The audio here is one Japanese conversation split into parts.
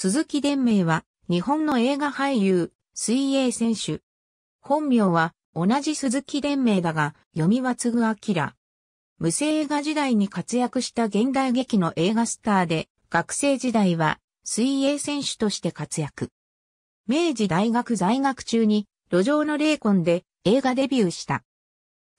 鈴木伝明は、日本の映画俳優、水泳選手。本名は、同じ鈴木伝明だが、読みは継ぐ明。無声映画時代に活躍した現代劇の映画スターで、学生時代は、水泳選手として活躍。明治大学在学中に、路上の霊魂で映画デビューした。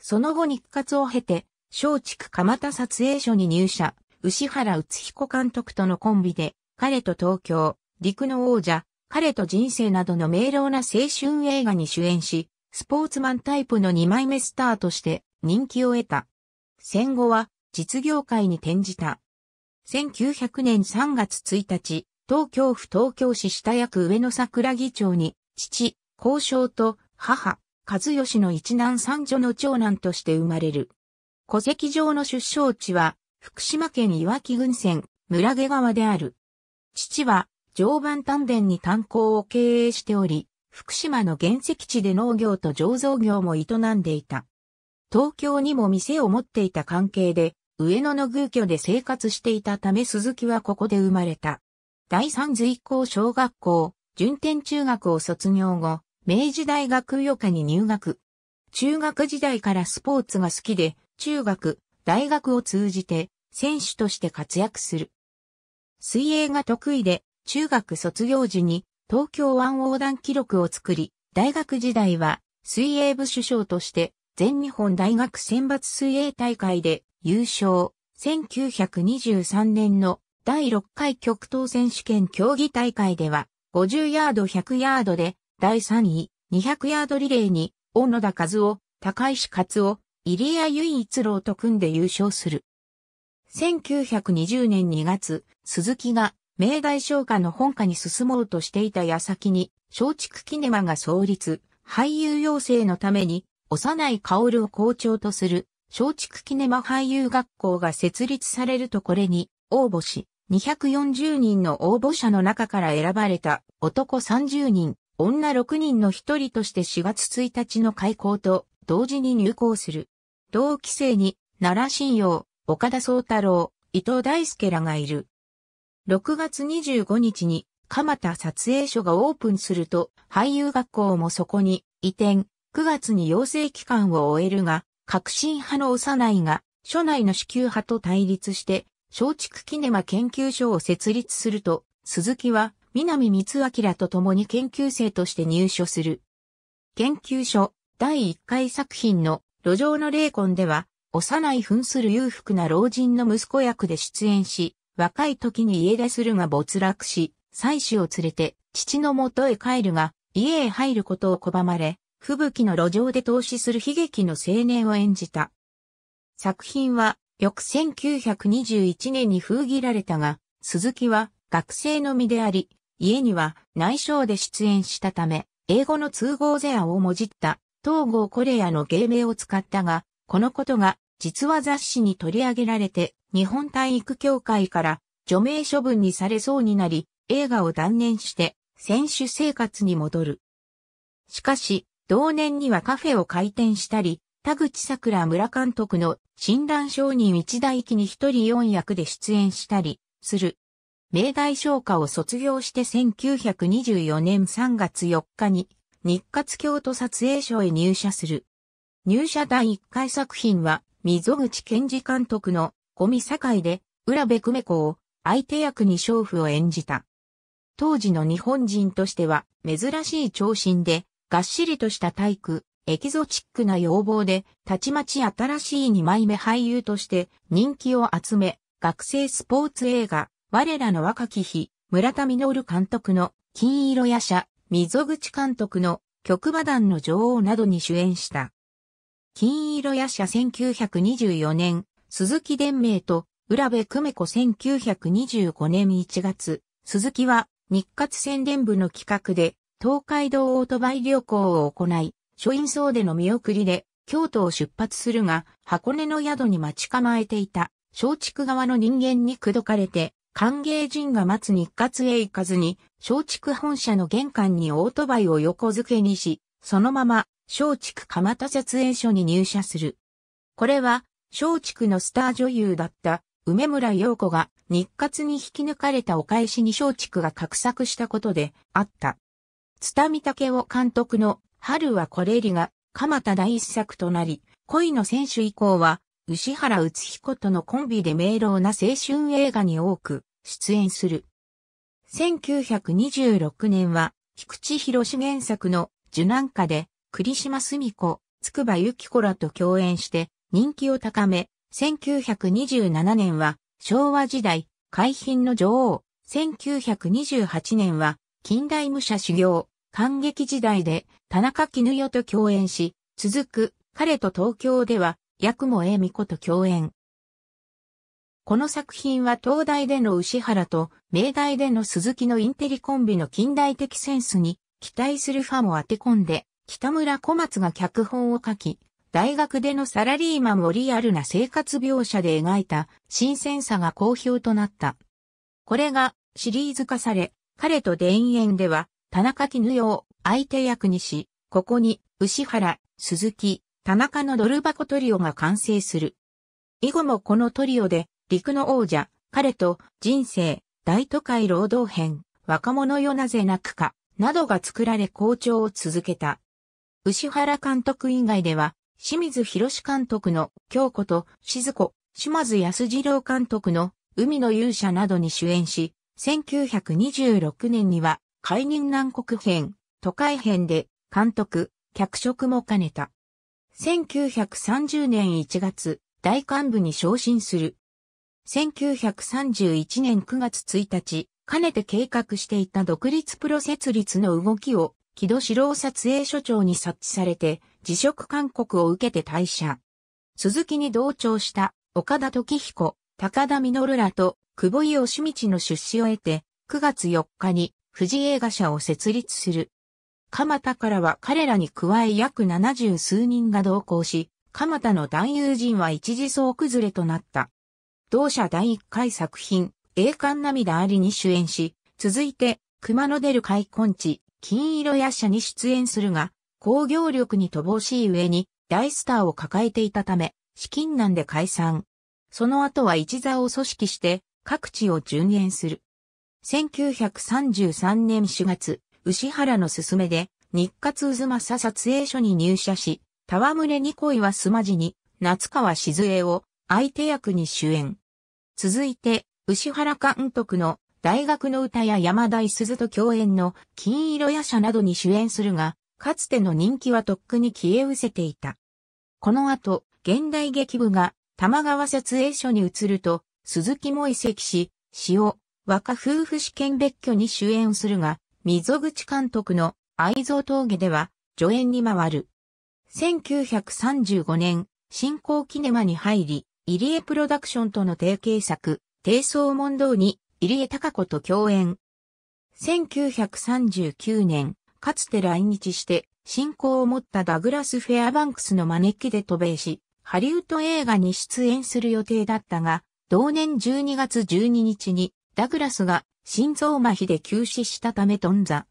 その後日活を経て、松竹蒲田撮影所に入社、牛原宇彦監督とのコンビで彼と東京、陸の王者、彼と人生などの明朗な青春映画に主演し、スポーツマンタイプの2枚目スターとして人気を得た。戦後は実業界に転じた。1900年3月1日、東京府東京市下役上野桜木町に、父、交渉と母、和義の一男三女の長男として生まれる。戸籍上の出生地は、福島県いわき郡線、村毛川である。父は常磐丹田に炭鉱を経営しており、福島の原石地で農業と醸造業も営んでいた。東京にも店を持っていた関係で、上野の偶居で生活していたため鈴木はここで生まれた。第三随行小学校、順天中学を卒業後、明治大学予科に入学。中学時代からスポーツが好きで、中学、大学を通じて選手として活躍する。水泳が得意で、中学卒業時に東京湾横断記録を作り、大学時代は水泳部主将として全日本大学選抜水泳大会で優勝。1923年の第6回極東選手権競技大会では、50ヤード100ヤードで第3位、200ヤードリレーに、小野田和夫、高石勝夫、入谷唯一郎と組んで優勝する。1920年2月、鈴木が明大昇華の本科に進もうとしていた矢先に、松竹キネマが創立、俳優養成のために、幼い薫を校長とする、松竹キネマ俳優学校が設立されるとこれに、応募し、240人の応募者の中から選ばれた男30人、女6人の一人として4月1日の開校と同時に入校する。同期生に奈良信用、岡田総太郎、伊藤大輔らがいる。6月25日に蒲田撮影所がオープンすると、俳優学校もそこに移転、9月に養成期間を終えるが、革新派の幼いが、所内の支給派と対立して、松竹キネマ研究所を設立すると、鈴木は南光明と共に研究生として入所する。研究所第1回作品の路上の霊魂では、幼い扮する裕福な老人の息子役で出演し、若い時に家出するが没落し、妻子を連れて父の元へ帰るが、家へ入ることを拒まれ、吹雪の路上で投資する悲劇の青年を演じた。作品は、翌1921年に封切られたが、鈴木は学生の身であり、家には内省で出演したため、英語の通号ゼアをもじった、東郷コレアの芸名を使ったが、このことが実は雑誌に取り上げられて日本体育協会から除名処分にされそうになり映画を断念して選手生活に戻る。しかし同年にはカフェを開店したり田口桜村監督の診断承認一大期に一人四役で出演したりする。明大商科を卒業して1924年3月4日に日活京都撮影所へ入社する。入社第1回作品は、溝口健二監督の、ゴミ堺で、浦部久美子を、相手役に娼婦を演じた。当時の日本人としては、珍しい長身で、がっしりとした体育、エキゾチックな要望で、たちまち新しい二枚目俳優として人気を集め、学生スポーツ映画、我らの若き日、村田実監督の金色夜叉、溝口監督の曲馬団の女王などに主演した。金色夜叉1924年、鈴木伝明と浦部久美子1925年1月、鈴木は日活宣伝部の企画で東海道オートバイ旅行を行い、書院総での見送りで京都を出発するが、箱根の宿に待ち構えていた松竹側の人間に口説かれて、歓迎人が待つ日活へ行かずに、松竹本社の玄関にオートバイを横付けにし、そのまま松竹蒲田撮影所に入社する。これは、松竹のスター女優だった梅村陽子が日活に引き抜かれたお返しに松竹が画策したことであった。津田見武雄監督の春はこれりが蒲田第一作となり、恋の選手以降は、牛原宇彦とのコンビで明朗な青春映画に多く出演する。1926年は、菊池博原作の受難歌で栗島澄子、つくばゆき子らと共演して人気を高め、1927年は昭和時代、海浜の女王、1928年は近代武者修行、感激時代で田中絹代と共演し、続く彼と東京では、八雲恵美子と共演。この作品は東大での牛原と明大での鈴木のインテリコンビの近代的センスに期待するファも当て込んで北村小松が脚本を書き、大学でのサラリーマンをリアルな生活描写で描いた新鮮さが好評となった。これがシリーズ化され、彼と田園では田中絹代を相手役にし、ここに牛原、鈴木、田中のドル箱トリオが完成する。以後もこのトリオで陸の王者、彼と人生、大都会労働編、若者よなぜ泣くか、などが作られ好調を続けた。牛原監督以外では、清水博監督の京子と静子、島津安二郎監督の海の勇者などに主演し、1926年には、海人南国編、都会編で監督、脚色も兼ねた。1930年1月、大幹部に昇進する。1931年9月1日、かねて計画していた独立プロ設立の動きを木戸史郎撮影所長に察知されて、辞職勧告を受けて退社。鈴木に同調した岡田時彦、高田実らと久保井義道の出資を得て、9月4日に富士映画社を設立する。鎌田からは彼らに加え約70数人が同行し、鎌田の男優陣は一時総崩れとなった。同社第1回作品、栄冠涙ありに主演し、続いて、熊野出る開墾地、金色夜社に出演するが、工業力に乏しい上に大スターを抱えていたため、資金難で解散。その後は一座を組織して各地を順延する。1933年4月、牛原の勧めで日活渦正撮影所に入社し、戯れに恋はすまじに、夏川静江を相手役に主演。続いて、牛原監督の大学の歌や山田鈴と共演の金色夜叉などに主演するが、かつての人気はとっくに消え失せていた。この後、現代劇部が玉川撮影所に移ると、鈴木も移籍し、塩、若夫婦試験別居に主演するが、溝口監督の愛蔵峠では助演に回る。1935年、新興キネマに入り、入江プロダクションとの提携作、低層問答に入江貴子と共演。1939年、かつて来日して、信仰を持ったダグラス・フェアバンクスの招きで渡米し、ハリウッド映画に出演する予定だったが、同年12月12日に、ダグラスが心臓麻痺で急死したため頓挫。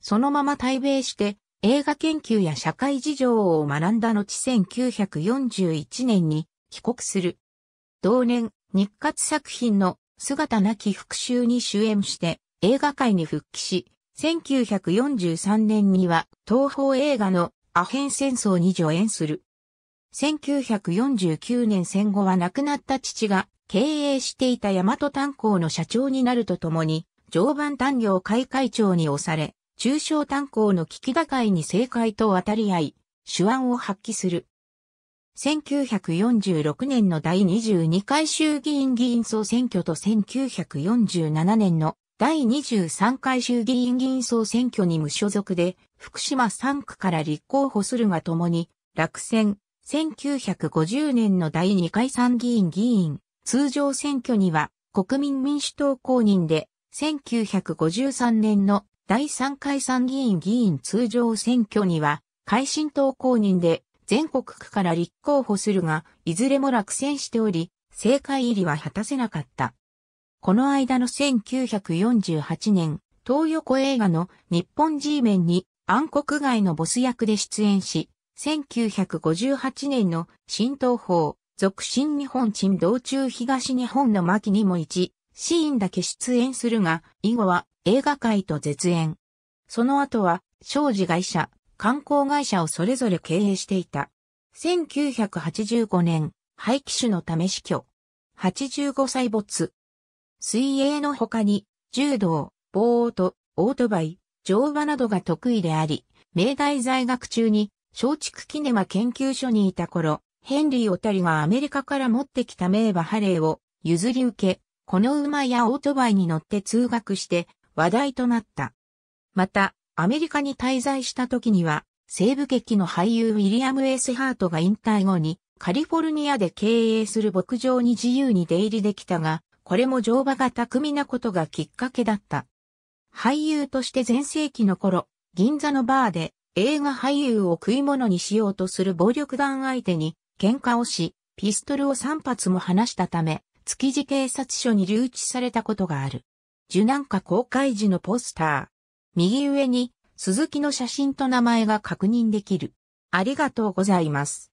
そのまま対米して、映画研究や社会事情を学んだ後1941年に帰国する。同年、日活作品の姿なき復讐に主演して映画界に復帰し、1943年には東方映画のアヘン戦争に助演する。1949年戦後は亡くなった父が経営していた大和炭鉱の社長になるとともに、常磐炭業会会長に押され、中小炭鉱の危機打開に正解と渡り合い、手腕を発揮する。1946年の第22回衆議院議員総選挙と1947年の第23回衆議院議員総選挙に無所属で福島3区から立候補するが共に落選。1950年の第2回参議院議員通常選挙には国民民主党公認で1953年の第3回参議院議員通常選挙には、改新党公認で、全国区から立候補するが、いずれも落選しており、政界入りは果たせなかった。この間の1948年、東横映画の日本 G 面に暗黒街のボス役で出演し、1958年の新東宝、俗新日本沈道中東日本の巻にも一、シーンだけ出演するが、以後は映画界と絶縁。その後は、商事会社、観光会社をそれぞれ経営していた。1985年、廃棄種のため死去。85歳没。水泳の他に、柔道、ボート、オートバイ、乗馬などが得意であり、明大在学中に、松竹キネマ研究所にいた頃、ヘンリー・オタリがアメリカから持ってきた名馬ハレーを譲り受け、この馬やオートバイに乗って通学して話題となった。また、アメリカに滞在した時には、西部劇の俳優ウィリアム・エスハートが引退後に、カリフォルニアで経営する牧場に自由に出入りできたが、これも乗馬が巧みなことがきっかけだった。俳優として全盛期の頃、銀座のバーで映画俳優を食い物にしようとする暴力団相手に喧嘩をし、ピストルを3発も放したため、築地警察署に留置されたことがある。受難下公開時のポスター。右上に、鈴木の写真と名前が確認できる。ありがとうございます。